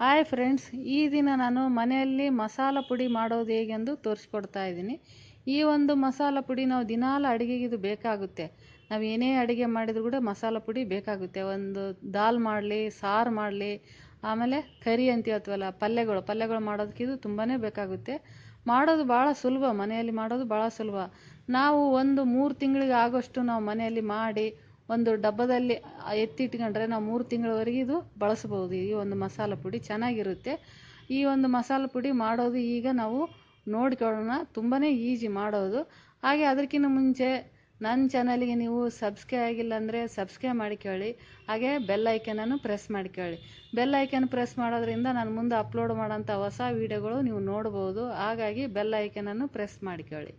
hi friends ಈ ದಿನ ನಾನು ಮನೆಯಲ್ಲಿ ಮಸಾಲ ಪುಡಿ ಮಾಡೋದು ಹೇಗೆಂದು ತೋರಿಸ್ಕೊಡ್ತಾ ಇದ್ದೀನಿ ಈ ಒಂದು ಮಸಾಲ ಪುಡಿ ನಾವು ದಿನಾಲ ಅಡುಗೆಗೆ ಇದು ಬೇಕಾಗುತ್ತೆ ನಾವು ಏನೇ ಅಡುಗೆ ಮಾಡಿದರೂ ಕೂಡ ಮಸಾಲ ಪುಡಿ ಬೇಕಾಗುತ್ತೆ ಒಂದು ದಾಲ್ ಮಾಡಲಿ ಸಾರು ಮಾಡಲಿ ಆಮೇಲೆ ಕರಿ ಅಂತೀವಲ್ಲ ಪಲ್ಯಗಳು ಪಲ್ಯಗಳು ಮಾಡೋದಕ್ಕಿದು ತುಂಬಾ ಬೇಕಾಗುತ್ತೆ ಮಾಡೋದು ಭಾಳ ಸುಲಭ ಮನೆಯಲ್ಲಿ ಮಾಡೋದು ಭಾಳ ಸುಲಭ ನಾವು ಒಂದು ಮೂರು ತಿಂಗಳಿಗೆ ಆಗೋಷ್ಟು ನಾವು ಮನೆಯಲ್ಲಿ ಮಾಡಿ ಒಂದು ಡಬ್ಬದಲ್ಲಿ ಎತ್ತಿಟ್ಕೊಂಡ್ರೆ ನಾವು ಮೂರು ತಿಂಗಳವರೆಗೆ ಇದು ಬಳಸ್ಬೋದು ಈ ಒಂದು ಮಸಾಲೆ ಪುಡಿ ಚೆನ್ನಾಗಿರುತ್ತೆ ಈ ಒಂದು ಮಸಾಲೆ ಪುಡಿ ಮಾಡೋದು ಈಗ ನಾವು ನೋಡ್ಕೊಳ್ಳೋಣ ತುಂಬಾ ಈಸಿ ಮಾಡೋದು ಹಾಗೆ ಅದಕ್ಕಿಂತ ಮುಂಚೆ ನನ್ನ ಚಾನಲಿಗೆ ನೀವು ಸಬ್ಸ್ಕ್ರೈ ಆಗಿಲ್ಲ ಅಂದರೆ ಸಬ್ಸ್ಕ್ರೈ ಮಾಡಿಕೊಳ್ಳಿ ಹಾಗೆ ಬೆಲ್ ಐಕನನ್ನು ಪ್ರೆಸ್ ಮಾಡ್ಕೊಳ್ಳಿ ಬೆಲ್ ಐಕನ್ ಪ್ರೆಸ್ ಮಾಡೋದ್ರಿಂದ ನಾನು ಮುಂದೆ ಅಪ್ಲೋಡ್ ಮಾಡೋಂಥ ಹೊಸ ವೀಡಿಯೋಗಳು ನೀವು ನೋಡ್ಬೋದು ಹಾಗಾಗಿ ಬೆಲ್ ಐಕನನ್ನು ಪ್ರೆಸ್ ಮಾಡಿಕೊಳ್ಳಿ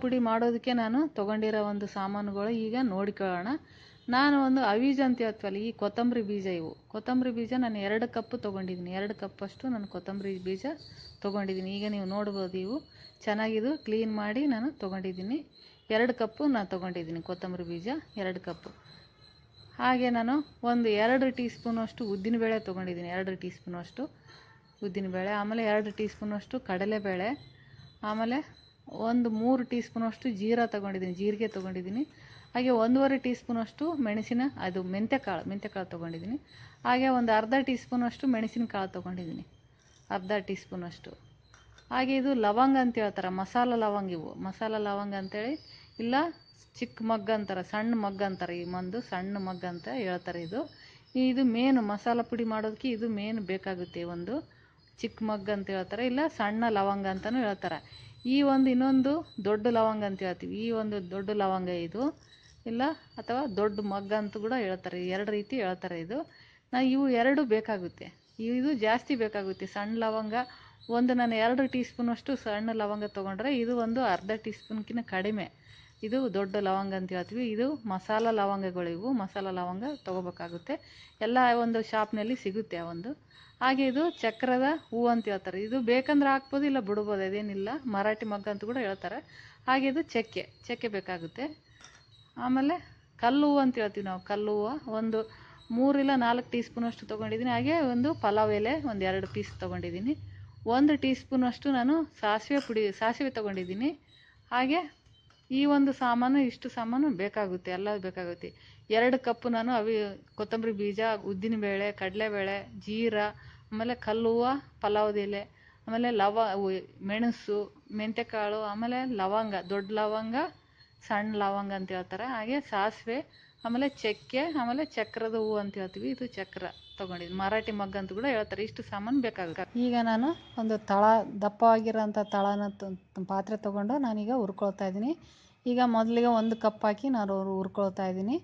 ಪುಡಿ ಮಾಡೋದಕ್ಕೆ ನಾನು ತೊಗೊಂಡಿರೋ ಒಂದು ಸಾಮಾನುಗಳು ಈಗ ನೋಡ್ಕೊಳ್ಳೋಣ ನಾನು ಒಂದು ಅವೀಜ ಅಂತ ಹೇಳ್ತೀವಲ್ಲ ಈ ಕೊತ್ತಂಬರಿ ಬೀಜ ಇವು ಕೊತ್ತಂಬರಿ ಬೀಜ ನಾನು ಎರಡು ಕಪ್ ತೊಗೊಂಡಿದ್ದೀನಿ ಎರಡು ಕಪ್ಪಷ್ಟು ನಾನು ಕೊತ್ತಂಬರಿ ಬೀಜ ತೊಗೊಂಡಿದ್ದೀನಿ ಈಗ ನೀವು ನೋಡ್ಬೋದು ಇವು ಚೆನ್ನಾಗಿದು ಕ್ಲೀನ್ ಮಾಡಿ ನಾನು ತೊಗೊಂಡಿದ್ದೀನಿ ಎರಡು ಕಪ್ಪು ನಾನು ತೊಗೊಂಡಿದ್ದೀನಿ ಕೊತ್ತಂಬರಿ ಬೀಜ ಎರಡು ಕಪ್ಪು ಹಾಗೆ ನಾನು ಒಂದು ಎರಡು ಟೀ ಸ್ಪೂನಷ್ಟು ಉದ್ದಿನಬೇಳೆ ತೊಗೊಂಡಿದ್ದೀನಿ ಎರಡು ಟೀ ಸ್ಪೂನಷ್ಟು ಉದ್ದಿನಬೇಳೆ ಆಮೇಲೆ ಎರಡು ಟೀ ಸ್ಪೂನಷ್ಟು ಕಡಲೆಬೇಳೆ ಆಮೇಲೆ ಒಂದು ಮೂರು ಟೀ ಸ್ಪೂನಷ್ಟು ಜೀರಾ ತೊಗೊಂಡಿದ್ದೀನಿ ಜೀರಿಗೆ ತೊಗೊಂಡಿದ್ದೀನಿ ಹಾಗೆ ಒಂದೂವರೆ ಟೀ ಸ್ಪೂನಷ್ಟು ಮೆಣಸಿನ ಅದು ಮೆಂತ್ಯ ಕಾಳು ತೊಗೊಂಡಿದ್ದೀನಿ ಹಾಗೆ ಒಂದು ಅರ್ಧ ಟೀ ಸ್ಪೂನಷ್ಟು ಕಾಳು ತೊಗೊಂಡಿದ್ದೀನಿ ಅರ್ಧ ಟೀ ಸ್ಪೂನಷ್ಟು ಹಾಗೆ ಇದು ಲವಂಗ ಅಂತ ಹೇಳ್ತಾರೆ ಮಸಾಲ ಲವಂಗ ಇವು ಮಸಾಲ ಲವಂಗ ಅಂತೇಳಿ ಇಲ್ಲ ಚಿಕ್ಕ ಮಗ್ಗ ಅಂತಾರೆ ಸಣ್ಣ ಮಗ್ಗ ಅಂತಾರೆ ಈ ಮಂದು ಸಣ್ಣ ಮಗ್ಗ ಅಂತ ಹೇಳ್ತಾರೆ ಇದು ಇದು ಮೇನ್ ಮಸಾಲ ಪುಡಿ ಮಾಡೋದಕ್ಕೆ ಇದು ಮೇನ್ ಬೇಕಾಗುತ್ತೆ ಒಂದು ಚಿಕ್ಕ ಮಗ್ಗ ಅಂತ ಹೇಳ್ತಾರೆ ಇಲ್ಲ ಸಣ್ಣ ಲವಂಗ ಅಂತಲೂ ಹೇಳ್ತಾರೆ ಈ ಒಂದು ಇನ್ನೊಂದು ದೊಡ್ಡ ಲವಂಗ ಅಂತ ಹೇಳ್ತೀವಿ ಈ ಒಂದು ದೊಡ್ಡ ಲವಂಗ ಇದು ಇಲ್ಲ ಅಥವಾ ದೊಡ್ಡ ಮಗ್ಗ ಅಂತ ಕೂಡ ಹೇಳ್ತಾರೆ ಎರಡು ರೀತಿ ಹೇಳ್ತಾರೆ ಇದು ನಾ ಇವು ಎರಡು ಬೇಕಾಗುತ್ತೆ ಇದು ಜಾಸ್ತಿ ಬೇಕಾಗುತ್ತೆ ಸಣ್ಣ ಲವಂಗ ಒಂದು ನಾನು ಎರಡು ಟೀ ಸ್ಪೂನಷ್ಟು ಸಣ್ಣ ಲವಂಗ ತೊಗೊಂಡ್ರೆ ಇದು ಒಂದು ಅರ್ಧ ಟೀ ಸ್ಪೂನ್ಕಿನ್ನ ಕಡಿಮೆ ಇದು ದೊಡ್ಡ ಲವಂಗ ಅಂತ ಹೇಳ್ತೀವಿ ಇದು ಮಸಾಲ ಲವಂಗಗಳಿವು ಮಸಾಲ ಲವಂಗ ತೊಗೋಬೇಕಾಗುತ್ತೆ ಎಲ್ಲ ಒಂದು ಶಾಪ್ನಲ್ಲಿ ಸಿಗುತ್ತೆ ಆ ಒಂದು ಹಾಗೆ ಇದು ಚಕ್ರದ ಹೂವು ಅಂತ ಹೇಳ್ತಾರೆ ಇದು ಬೇಕಂದ್ರೆ ಹಾಕ್ಬೋದು ಇಲ್ಲ ಬಿಡ್ಬೋದು ಅದೇನಿಲ್ಲ ಮರಾಠಿ ಮಗ್ಗ ಅಂತ ಕೂಡ ಹೇಳ್ತಾರೆ ಹಾಗೆ ಇದು ಚಕ್ಕೆ ಚಕ್ಕೆ ಬೇಕಾಗುತ್ತೆ ಆಮೇಲೆ ಕಲ್ಲು ಹೂವು ಅಂತ ಹೇಳ್ತೀವಿ ನಾವು ಕಲ್ಲು ಹೂವು ಒಂದು ಮೂರಿಲ್ಲ ನಾಲ್ಕು ಟೀ ಸ್ಪೂನಷ್ಟು ತೊಗೊಂಡಿದ್ದೀನಿ ಹಾಗೆ ಒಂದು ಪಲಾವ್ ಎಲೆ ಒಂದು ಎರಡು ಪೀಸ್ ತೊಗೊಂಡಿದ್ದೀನಿ ಒಂದು ಟೀ ಸ್ಪೂನಷ್ಟು ನಾನು ಸಾಸಿವೆ ಪುಡಿ ಸಾಸಿವೆ ತಗೊಂಡಿದ್ದೀನಿ ಹಾಗೆ ಈ ಒಂದು ಸಾಮಾನು ಇಷ್ಟು ಸಾಮಾನು ಬೇಕಾಗುತ್ತೆ ಎಲ್ಲ ಬೇಕಾಗುತ್ತೆ ಎರಡು ಕಪ್ಪು ನಾನು ಅವಿ ಕೊತ್ತಂಬರಿ ಬೀಜ ಉದ್ದಿನಬೇಳೆ ಕಡಲೆಬೇಳೆ ಜೀರಾ ಆಮೇಲೆ ಕಲ್ಲುವ ಪಲಾವ್ದ ಎಲೆ ಆಮೇಲೆ ಲವ ಮೆಣಸು ಮೆಂತೆಕಾಳು ಆಮೇಲೆ ಲವಂಗ ದೊಡ್ಡ ಲವಂಗ ಸಣ್ಣ ಲವಂಗ ಅಂತ ಹೇಳ್ತಾರೆ ಹಾಗೆ ಸಾಸಿವೆ ಆಮೇಲೆ ಚಕ್ಕೆ ಆಮೇಲೆ ಚಕ್ರದ ಹೂವು ಅಂತ ಹೇಳ್ತೀವಿ ಇದು ಚಕ್ರ ತಗೊಂಡಿದ್ದು ಮರಾಠಿ ಮಗ್ಗ ಅಂತ ಕೂಡ ಹೇಳ್ತಾರೆ ಇಷ್ಟು ಸಾಮಾನು ಬೇಕಾಗುತ್ತೆ ಈಗ ನಾನು ಒಂದು ತಳ ದಪ್ಪವಾಗಿರೋಂಥ ತಳನ ಪಾತ್ರೆ ತೊಗೊಂಡು ನಾನೀಗ ಹುರ್ಕೊಳ್ತಾ ಇದ್ದೀನಿ ಈಗ ಮೊದಲಿಗೆ ಒಂದು ಕಪ್ ಹಾಕಿ ನಾನು ಹುರ್ಕೊಳ್ತಾ ಇದ್ದೀನಿ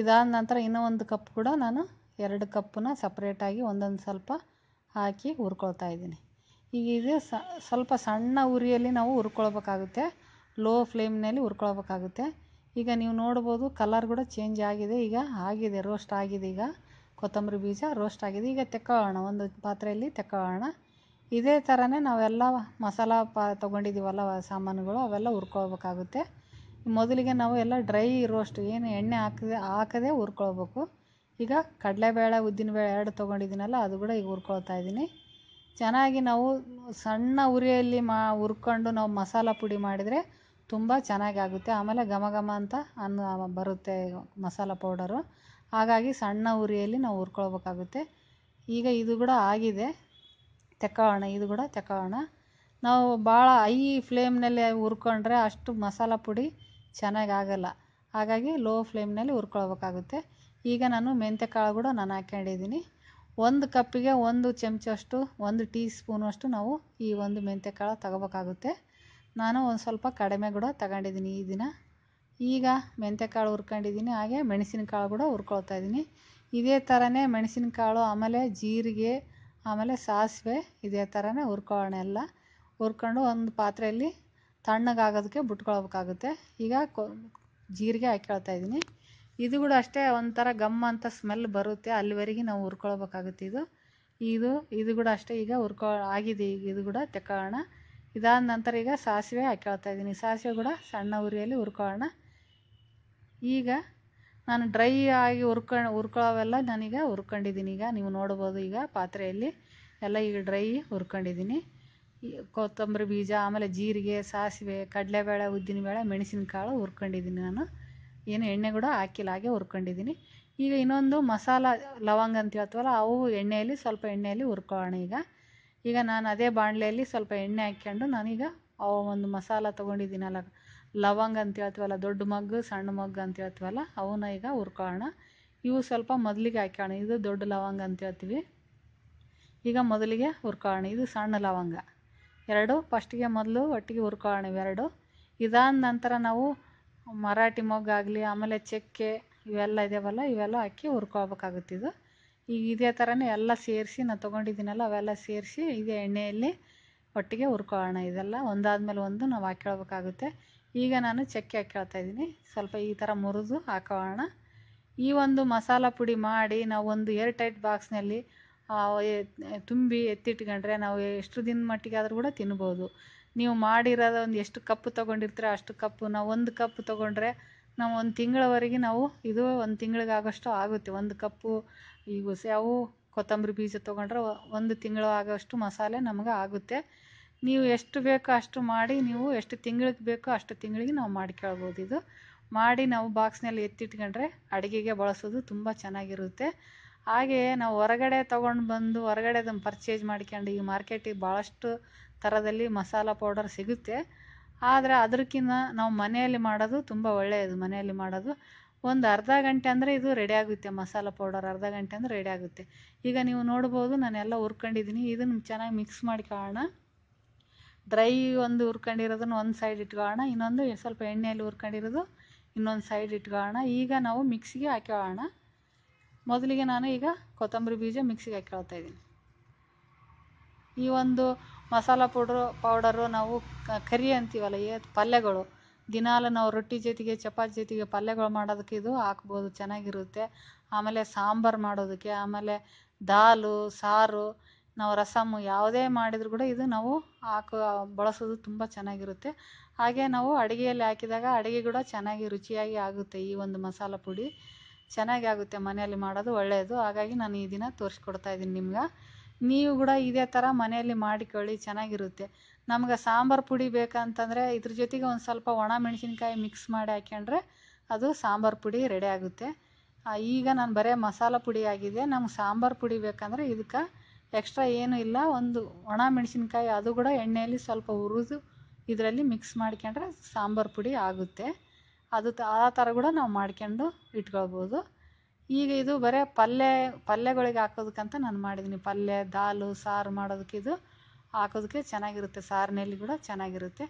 ಇದಾದ ನಂತರ ಇನ್ನೂ ಒಂದು ಕಪ್ ಕೂಡ ನಾನು ಎರಡು ಕಪ್ಪನ್ನ ಸಪ್ರೇಟಾಗಿ ಒಂದೊಂದು ಸ್ವಲ್ಪ ಹಾಕಿ ಹುರ್ಕೊಳ್ತಾ ಇದ್ದೀನಿ ಈಗ ಇದು ಸ್ವಲ್ಪ ಸಣ್ಣ ಉರಿಯಲ್ಲಿ ನಾವು ಹುರ್ಕೊಳ್ಬೇಕಾಗುತ್ತೆ ಲೋ ಫ್ಲೇಮ್ನಲ್ಲಿ ಹುರ್ಕೊಳ್ಬೇಕಾಗುತ್ತೆ ಈಗ ನೀವು ನೋಡ್ಬೋದು ಕಲರ್ ಕೂಡ ಚೇಂಜ್ ಆಗಿದೆ ಈಗ ಆಗಿದೆ ರೋಸ್ಟ್ ಆಗಿದೆ ಈಗ ಕೊತ್ತಂಬರಿ ಬೀಜ ರೋಸ್ಟ್ ಆಗಿದೆ ಈಗ ತೆಕ್ಕೊಳ್ಳೋಣ ಒಂದು ಪಾತ್ರೆಯಲ್ಲಿ ತೆಕ್ಕೊಳ್ಳೋಣ ಇದೇ ಥರನೇ ನಾವೆಲ್ಲ ಮಸಾಲ ಪಾ ತೊಗೊಂಡಿದ್ದೀವಲ್ಲ ಸಾಮಾನುಗಳು ಅವೆಲ್ಲ ಹುರ್ಕೊಳ್ಬೇಕಾಗುತ್ತೆ ಮೊದಲಿಗೆ ನಾವು ಎಲ್ಲ ಡ್ರೈ ರೋಸ್ಟ್ ಏನು ಎಣ್ಣೆ ಹಾಕದೆ ಹಾಕದೆ ಹುರ್ಕೊಳ್ಬೇಕು ಈಗ ಕಡಲೆಬೇಳೆ ಉದ್ದಿನಬೇಳೆ ಎರಡು ತೊಗೊಂಡಿದ್ದೀನಲ್ಲ ಅದು ಕೂಡ ಈಗ ಹುರ್ಕೊಳ್ತಾ ಇದ್ದೀನಿ ಚೆನ್ನಾಗಿ ನಾವು ಸಣ್ಣ ಉರಿಯಲ್ಲಿ ಮಾ ಹುರ್ಕೊಂಡು ನಾವು ಮಸಾಲ ಪುಡಿ ಮಾಡಿದರೆ ತುಂಬ ಚೆನ್ನಾಗಿ ಆಗುತ್ತೆ ಆಮೇಲೆ ಘಮ ಘಮ ಅಂತ ಅನ್ನ ಬರುತ್ತೆ ಮಸಾಲ ಪೌಡರು ಹಾಗಾಗಿ ಸಣ್ಣ ಉರಿಯಲ್ಲಿ ನಾವು ಹುರ್ಕೊಳ್ಬೇಕಾಗುತ್ತೆ ಈಗ ಇದು ಕೂಡ ಆಗಿದೆ ತೆಕ್ಕೋಣ ಇದು ಕೂಡ ತೆಕ್ಕೋಣ ನಾವು ಭಾಳ ಐ ಫ್ಲೇಮ್ನಲ್ಲಿ ಹುರ್ಕೊಂಡ್ರೆ ಅಷ್ಟು ಮಸಾಲ ಪುಡಿ ಚೆನ್ನಾಗಿ ಹಾಗಾಗಿ ಲೋ ಫ್ಲೇಮ್ನಲ್ಲಿ ಹುರ್ಕೊಳ್ಬೇಕಾಗುತ್ತೆ ಈಗ ನಾನು ಮೆಂತ್ಯ ಕಾಳು ಕೂಡ ನಾನು ಹಾಕ್ಕೊಂಡಿದ್ದೀನಿ ಒಂದು ಕಪ್ಪಿಗೆ ಒಂದು ಚಮಚಷ್ಟು ಒಂದು ಟೀ ಸ್ಪೂನಷ್ಟು ನಾವು ಈ ಒಂದು ಮೆಂತ್ಯ ಕಾಳು ತಗೋಬೇಕಾಗುತ್ತೆ ನಾನು ಒಂದು ಸ್ವಲ್ಪ ಕಡಿಮೆ ಕೂಡ ತಗೊಂಡಿದ್ದೀನಿ ಈ ದಿನ ಈಗ ಕಾಳು ಹುರ್ಕೊಂಡಿದ್ದೀನಿ ಹಾಗೆ ಮೆಣಸಿನಕಾಳು ಕೂಡ ಹುರ್ಕೊಳ್ತಾ ಇದ್ದೀನಿ ಇದೇ ಥರನೇ ಮೆಣಸಿನಕಾಳು ಆಮೇಲೆ ಜೀರಿಗೆ ಆಮೇಲೆ ಸಾಸಿವೆ ಇದೇ ಥರನೇ ಹುರ್ಕೊಳ್ಳೋಣ ಎಲ್ಲ ಹುರ್ಕೊಂಡು ಒಂದು ಪಾತ್ರೆಯಲ್ಲಿ ತಣ್ಣಗಾಗೋದಕ್ಕೆ ಬಿಟ್ಕೊಳ್ಬೇಕಾಗುತ್ತೆ ಈಗ ಕೊ ಜೀರಿಗೆ ಹಾಕ್ಕೊಳ್ತಾ ಇದ್ದೀನಿ ಇದು ಕೂಡ ಅಷ್ಟೇ ಒಂಥರ ಗಮ್ ಅಂತ ಸ್ಮೆಲ್ ಬರುತ್ತೆ ಅಲ್ಲಿವರೆಗೆ ನಾವು ಹುರ್ಕೊಳ್ಬೇಕಾಗುತ್ತೆ ಇದು ಇದು ಇದು ಕೂಡ ಅಷ್ಟೇ ಈಗ ಹುರ್ಕೊ ಆಗಿದೆ ಈಗ ಇದು ಕೂಡ ತೆಕ್ಕೋಣ ಇದಾದ ನಂತರ ಈಗ ಸಾಸಿವೆ ಹಾಕ್ಕೊಳ್ತಾ ಇದ್ದೀನಿ ಸಾಸಿವೆ ಕೂಡ ಸಣ್ಣ ಉರಿಯಲ್ಲಿ ಹುರ್ಕೊಳ್ಳೋಣ ಈಗ ನಾನು ಡ್ರೈ ಆಗಿ ಹುರ್ಕೊಂಡು ಹುರ್ಕೊಳ್ಳೋವೆಲ್ಲ ನಾನೀಗ ಹುರ್ಕೊಂಡಿದ್ದೀನಿ ಈಗ ನೀವು ನೋಡ್ಬೋದು ಈಗ ಪಾತ್ರೆಯಲ್ಲಿ ಎಲ್ಲ ಈಗ ಡ್ರೈ ಹುರ್ಕೊಂಡಿದ್ದೀನಿ ಕೊತ್ತಂಬರಿ ಬೀಜ ಆಮೇಲೆ ಜೀರಿಗೆ ಸಾಸಿವೆ ಕಡಲೆಬೇಳೆ ಉದ್ದಿನಬೇಳೆ ಮೆಣಸಿನಕಾಳು ಹುರ್ಕೊಂಡಿದ್ದೀನಿ ನಾನು ಏನು ಎಣ್ಣೆ ಕೂಡ ಹಾಕಿಲ್ಲ ಹಾಗೆ ಹುರ್ಕೊಂಡಿದ್ದೀನಿ ಈಗ ಇನ್ನೊಂದು ಮಸಾಲ ಲವಂಗ ಅಂತ ಹೇಳ್ತೀವಲ್ಲ ಅವು ಎಣ್ಣೆಯಲ್ಲಿ ಸ್ವಲ್ಪ ಎಣ್ಣೆಯಲ್ಲಿ ಹುರ್ಕೊಳ್ಳೋಣ ಈಗ ಈಗ ನಾನು ಅದೇ ಬಾಣಲೆಯಲ್ಲಿ ಸ್ವಲ್ಪ ಎಣ್ಣೆ ಹಾಕ್ಕೊಂಡು ನಾನೀಗ ಆ ಒಂದು ಮಸಾಲ ತೊಗೊಂಡಿದ್ದೀನಲ್ಲ ಲವಂಗ ಅಂತ ಹೇಳ್ತೀವಲ್ಲ ದೊಡ್ಡ ಮಗ್ಗು ಸಣ್ಣ ಮಗ್ಗು ಅಂತ ಹೇಳ್ತೀವಲ್ಲ ಅವನ್ನ ಈಗ ಹುರ್ಕೊಳ್ಳೋಣ ಇವು ಸ್ವಲ್ಪ ಮೊದಲಿಗೆ ಹಾಕ್ಕೊಳ ಇದು ದೊಡ್ಡ ಲವಂಗ ಅಂತ ಹೇಳ್ತೀವಿ ಈಗ ಮೊದಲಿಗೆ ಹುರ್ಕೊಳ್ಳೋಣ ಇದು ಸಣ್ಣ ಲವಂಗ ಎರಡು ಫಸ್ಟಿಗೆ ಮೊದಲು ಒಟ್ಟಿಗೆ ಹುರ್ಕೊಳ್ಳೋಣ ಇವೆರಡು ಇದಾದ ನಂತರ ನಾವು ಮರಾಠಿ ಮೊಗ್ಗಾಗಲಿ ಆಮೇಲೆ ಚಕ್ಕೆ ಇವೆಲ್ಲ ಇದ್ದಾವಲ್ಲ ಇವೆಲ್ಲ ಹಾಕಿ ಇದು ಈಗ ಇದೇ ಥರನೇ ಎಲ್ಲ ಸೇರಿಸಿ ನಾನು ತೊಗೊಂಡಿದ್ದೀನಲ್ಲ ಅವೆಲ್ಲ ಸೇರಿಸಿ ಇದೇ ಎಣ್ಣೆಯಲ್ಲಿ ಒಟ್ಟಿಗೆ ಹುರ್ಕೊಳ್ಳೋಣ ಇದೆಲ್ಲ ಒಂದಾದ್ಮೇಲೆ ಒಂದು ನಾವು ಹಾಕ್ಕೊಳ್ಬೇಕಾಗುತ್ತೆ ಈಗ ನಾನು ಚಕ್ಕೆ ಹಾಕ್ಕೊಳ್ತಾ ಇದ್ದೀನಿ ಸ್ವಲ್ಪ ಈ ಥರ ಮುರಿದು ಹಾಕೊಳ್ಳೋಣ ಈ ಒಂದು ಮಸಾಲ ಪುಡಿ ಮಾಡಿ ನಾವು ಒಂದು ಏರ್ ಟೈಟ್ ಬಾಕ್ಸ್ನಲ್ಲಿ ತುಂಬಿ ಎತ್ತಿಟ್ಕೊಂಡ್ರೆ ನಾವು ಎಷ್ಟು ದಿನ ಮಟ್ಟಿಗೆ ಆದರೂ ಕೂಡ ತಿನ್ಬೋದು ನೀವು ಮಾಡಿರೋದು ಒಂದು ಎಷ್ಟು ಕಪ್ ತೊಗೊಂಡಿರ್ತೀರ ಅಷ್ಟು ಕಪ್ಪು ನಾವು ಒಂದು ಕಪ್ ತೊಗೊಂಡ್ರೆ ನಾವು ಒಂದು ತಿಂಗಳವರೆಗೆ ನಾವು ಇದು ಒಂದು ತಿಂಗಳಿಗಾಗಷ್ಟು ಆಗುತ್ತೆ ಒಂದು ಕಪ್ಪು ಈ ಸ್ಯಾವು ಕೊತ್ತಂಬರಿ ಬೀಜ ತೊಗೊಂಡ್ರೆ ಒಂದು ತಿಂಗಳು ಆಗೋಷ್ಟು ಮಸಾಲೆ ನಮ್ಗೆ ಆಗುತ್ತೆ ನೀವು ಎಷ್ಟು ಬೇಕೋ ಅಷ್ಟು ಮಾಡಿ ನೀವು ಎಷ್ಟು ತಿಂಗಳಿಗೆ ಬೇಕೋ ಅಷ್ಟು ತಿಂಗಳಿಗೆ ನಾವು ಮಾಡ್ಕೊಳ್ಬೋದು ಇದು ಮಾಡಿ ನಾವು ಬಾಕ್ಸ್ನಲ್ಲಿ ಎತ್ತಿಟ್ಕೊಂಡ್ರೆ ಅಡುಗೆಗೆ ಬಳಸೋದು ತುಂಬ ಚೆನ್ನಾಗಿರುತ್ತೆ ಹಾಗೆಯೇ ನಾವು ಹೊರಗಡೆ ತೊಗೊಂಡು ಬಂದು ಹೊರಗಡೆ ಅದನ್ನು ಪರ್ಚೇಸ್ ಮಾಡ್ಕೊಂಡು ಈ ಮಾರ್ಕೆಟಿಗೆ ಭಾಳಷ್ಟು ಥರದಲ್ಲಿ ಮಸಾಲ ಪೌಡರ್ ಸಿಗುತ್ತೆ ಆದರೆ ಅದಕ್ಕಿಂತ ನಾವು ಮನೆಯಲ್ಲಿ ಮಾಡೋದು ತುಂಬ ಒಳ್ಳೆಯದು ಮನೆಯಲ್ಲಿ ಮಾಡೋದು ಒಂದು ಅರ್ಧ ಗಂಟೆ ಅಂದರೆ ಇದು ರೆಡಿ ಆಗುತ್ತೆ ಮಸಾಲ ಪೌಡರ್ ಅರ್ಧ ಗಂಟೆ ಅಂದರೆ ರೆಡಿ ಆಗುತ್ತೆ ಈಗ ನೀವು ನೋಡ್ಬೋದು ನಾನೆಲ್ಲ ಹುರ್ಕೊಂಡಿದ್ದೀನಿ ಇದನ್ನು ಚೆನ್ನಾಗಿ ಮಿಕ್ಸ್ ಮಾಡ್ಕೊಳ್ಳೋಣ ಡ್ರೈ ಒಂದು ಹುರ್ಕೊಂಡಿರೋದನ್ನು ಒಂದು ಸೈಡ್ ಇಟ್ಕೊಳ್ಳೋಣ ಇನ್ನೊಂದು ಸ್ವಲ್ಪ ಎಣ್ಣೆಯಲ್ಲಿ ಹುರ್ಕೊಂಡಿರೋದು ಇನ್ನೊಂದು ಸೈಡ್ ಇಟ್ಕೊಳ್ಳೋಣ ಈಗ ನಾವು ಮಿಕ್ಸಿಗೆ ಹಾಕ್ಕೊಳ್ಳೋಣ ಮೊದಲಿಗೆ ನಾನು ಈಗ ಕೊತ್ತಂಬರಿ ಬೀಜ ಮಿಕ್ಸಿಗೆ ಹಾಕ್ಕೊಳ್ತಾ ಇದ್ದೀನಿ ಈ ಒಂದು ಮಸಾಲ ಪೌಡ್ರು ಪೌಡರು ನಾವು ಕರಿ ಅಂತೀವಲ್ಲ ಏ ಪಲ್ಯಗಳು ದಿನಾಲು ನಾವು ರೊಟ್ಟಿ ಜೊತೆಗೆ ಚಪಾತಿ ಜೊತೆಗೆ ಪಲ್ಯಗಳು ಮಾಡೋದಕ್ಕೆ ಇದು ಹಾಕ್ಬೋದು ಚೆನ್ನಾಗಿರುತ್ತೆ ಆಮೇಲೆ ಸಾಂಬಾರು ಮಾಡೋದಕ್ಕೆ ಆಮೇಲೆ ದಾಲು ಸಾರು ನಾವು ರಸಮ್ಮು ಯಾವುದೇ ಮಾಡಿದರೂ ಕೂಡ ಇದು ನಾವು ಹಾಕೋ ಬಳಸೋದು ತುಂಬ ಚೆನ್ನಾಗಿರುತ್ತೆ ಹಾಗೆ ನಾವು ಅಡುಗೆಯಲ್ಲಿ ಹಾಕಿದಾಗ ಅಡುಗೆ ಕೂಡ ಚೆನ್ನಾಗಿ ರುಚಿಯಾಗಿ ಆಗುತ್ತೆ ಈ ಒಂದು ಮಸಾಲ ಪುಡಿ ಚೆನ್ನಾಗಿ ಆಗುತ್ತೆ ಮನೆಯಲ್ಲಿ ಮಾಡೋದು ಒಳ್ಳೆಯದು ಹಾಗಾಗಿ ನಾನು ಈ ದಿನ ತೋರಿಸ್ಕೊಡ್ತಾ ಇದ್ದೀನಿ ನಿಮ್ಗೆ ನೀವು ಕೂಡ ಇದೇ ಥರ ಮನೆಯಲ್ಲಿ ಮಾಡಿಕೊಳ್ಳಿ ಚೆನ್ನಾಗಿರುತ್ತೆ ನಮ್ಗೆ ಸಾಂಬಾರು ಪುಡಿ ಬೇಕಂತಂದರೆ ಇದ್ರ ಜೊತೆಗೆ ಒಂದು ಸ್ವಲ್ಪ ಒಣ ಮೆಣಸಿನ್ಕಾಯಿ ಮಿಕ್ಸ್ ಮಾಡಿ ಹಾಕ್ಕೊಂಡ್ರೆ ಅದು ಸಾಂಬಾರು ಪುಡಿ ರೆಡಿ ಆಗುತ್ತೆ ಈಗ ನಾನು ಬರೀ ಮಸಾಲೆ ಪುಡಿ ಆಗಿದೆ ನಮ್ಗೆ ಸಾಂಬಾರು ಪುಡಿ ಬೇಕಂದರೆ ಇದಕ್ಕೆ ಎಕ್ಸ್ಟ್ರಾ ಏನೂ ಇಲ್ಲ ಒಂದು ಒಣ ಮೆಣಸಿನ್ಕಾಯಿ ಅದು ಕೂಡ ಎಣ್ಣೆಯಲ್ಲಿ ಸ್ವಲ್ಪ ಹುರಿದು ಇದರಲ್ಲಿ ಮಿಕ್ಸ್ ಮಾಡ್ಕೊಂಡ್ರೆ ಸಾಂಬಾರು ಪುಡಿ ಆಗುತ್ತೆ ಅದು ಆ ಥರ ಕೂಡ ನಾವು ಮಾಡ್ಕೊಂಡು ಇಟ್ಕೊಳ್ಬೋದು ಈಗ ಇದು ಬರೇ ಪಲ್ಯ ಪಲ್ಯಗಳಿಗೆ ಹಾಕೋದಕ್ಕಂತ ನಾನು ಮಾಡಿದ್ದೀನಿ ಪಲ್ಯ ದಾಲು ಸಾರು ಮಾಡೋದಕ್ಕೆ ಇದು ಹಾಕೋದಕ್ಕೆ ಚೆನ್ನಾಗಿರುತ್ತೆ ಸಾರಿನಲ್ಲಿ ಕೂಡ ಚೆನ್ನಾಗಿರುತ್ತೆ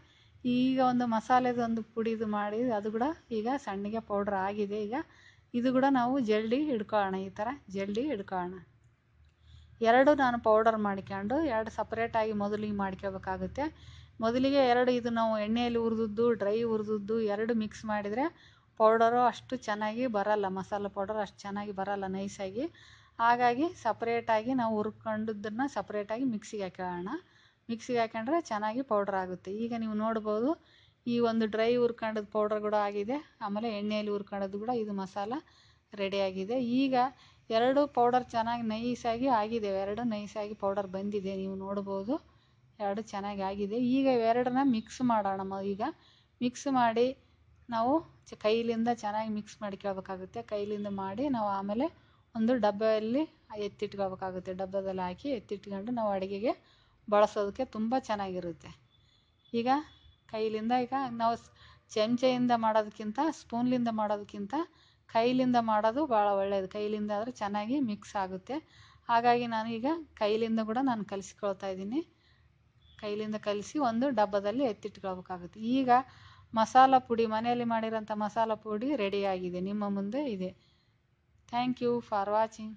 ಈಗ ಒಂದು ಮಸಾಲೆದು ಒಂದು ಪುಡಿದು ಮಾಡಿ ಅದು ಕೂಡ ಈಗ ಸಣ್ಣಗೆ ಪೌಡ್ರ್ ಆಗಿದೆ ಈಗ ಇದು ಕೂಡ ನಾವು ಜಲ್ಡಿ ಹಿಡ್ಕೊಳ್ಳೋಣ ಈ ಥರ ಜಲ್ಡಿ ಹಿಡ್ಕೊಳ್ಳೋಣ ಎರಡು ನಾನು ಪೌಡರ್ ಮಾಡ್ಕೊಂಡು ಎರಡು ಸಪ್ರೇಟಾಗಿ ಮೊದಲಿಗೆ ಮಾಡ್ಕೋಬೇಕಾಗುತ್ತೆ ಮೊದಲಿಗೆ ಎರಡು ಇದು ನಾವು ಎಣ್ಣೆಯಲ್ಲಿ ಹುರಿದದ್ದು ಡ್ರೈ ಹುರಿದದ್ದು ಎರಡು ಮಿಕ್ಸ್ ಮಾಡಿದರೆ ಪೌಡರು ಅಷ್ಟು ಚೆನ್ನಾಗಿ ಬರಲ್ಲ ಮಸಾಲೆ ಪೌಡರ್ ಅಷ್ಟು ಚೆನ್ನಾಗಿ ಬರಲ್ಲ ನೈಸಾಗಿ ಹಾಗಾಗಿ ಸಪ್ರೇಟಾಗಿ ನಾವು ಹುರ್ಕೊಂಡಿದ್ದನ್ನು ಸಪ್ರೇಟಾಗಿ ಮಿಕ್ಸಿಗೆ ಹಾಕ್ಕೊಳ್ಳೋಣ ಮಿಕ್ಸಿಗೆ ಹಾಕೊಂಡ್ರೆ ಚೆನ್ನಾಗಿ ಪೌಡರ್ ಆಗುತ್ತೆ ಈಗ ನೀವು ನೋಡ್ಬೋದು ಈ ಒಂದು ಡ್ರೈ ಹುರ್ಕೊಂಡದ್ದು ಪೌಡರ್ ಕೂಡ ಆಗಿದೆ ಆಮೇಲೆ ಎಣ್ಣೆಯಲ್ಲಿ ಹುರ್ಕೊಂಡದ್ದು ಕೂಡ ಇದು ಮಸಾಲ ರೆಡಿಯಾಗಿದೆ ಈಗ ಎರಡು ಪೌಡರ್ ಚೆನ್ನಾಗಿ ನೈಸಾಗಿ ಆಗಿದೆ ಎರಡು ನೈಸಾಗಿ ಪೌಡರ್ ಬಂದಿದೆ ನೀವು ನೋಡ್ಬೋದು ಎರಡು ಚೆನ್ನಾಗಿ ಆಗಿದೆ ಈಗ ಎರಡನ್ನ ಮಿಕ್ಸ್ ಮಾಡೋಣ ಈಗ ಮಿಕ್ಸ್ ಮಾಡಿ ನಾವು ಚ ಕೈಲಿಂದ ಚೆನ್ನಾಗಿ ಮಿಕ್ಸ್ ಮಾಡ್ಕೊಳ್ಬೇಕಾಗುತ್ತೆ ಕೈಲಿಂದ ಮಾಡಿ ನಾವು ಆಮೇಲೆ ಒಂದು ಡಬ್ಬದಲ್ಲಿ ಎತ್ತಿಟ್ಕೊಳ್ಬೇಕಾಗುತ್ತೆ ಡಬ್ಬದಲ್ಲಿ ಹಾಕಿ ಎತ್ತಿಟ್ಕೊಂಡು ನಾವು ಅಡುಗೆಗೆ ಬಳಸೋದಕ್ಕೆ ತುಂಬ ಚೆನ್ನಾಗಿರುತ್ತೆ ಈಗ ಕೈಲಿಂದ ಈಗ ನಾವು ಚಮಚೆಯಿಂದ ಮಾಡೋದಕ್ಕಿಂತ ಸ್ಪೂನ್ಲಿಂದ ಮಾಡೋದಕ್ಕಿಂತ ಕೈಲಿಂದ ಮಾಡೋದು ಭಾಳ ಒಳ್ಳೆಯದು ಕೈಲಿಂದ ಆದರೆ ಚೆನ್ನಾಗಿ ಮಿಕ್ಸ್ ಆಗುತ್ತೆ ಹಾಗಾಗಿ ನಾನೀಗ ಕೈಲಿಂದ ಕೂಡ ನಾನು ಕಲಿಸ್ಕೊಳ್ತಾ ಇದ್ದೀನಿ ಕೈಲಿಂದ ಕಲಿಸಿ ಒಂದು ಡಬ್ಬದಲ್ಲಿ ಎತ್ತಿಟ್ಕೊಳ್ಬೇಕಾಗುತ್ತೆ ಈಗ ಮಸಾಲ ಪುಡಿ ಮನೆಯಲ್ಲಿ ಮಾಡಿರೋಂಥ ಮಸಾಲ ಪುಡಿ ರೆಡಿಯಾಗಿದೆ ನಿಮ್ಮ ಮುಂದೆ ಇದೆ ಥ್ಯಾಂಕ್ ಯು ಫಾರ್ ವಾಚಿಂಗ್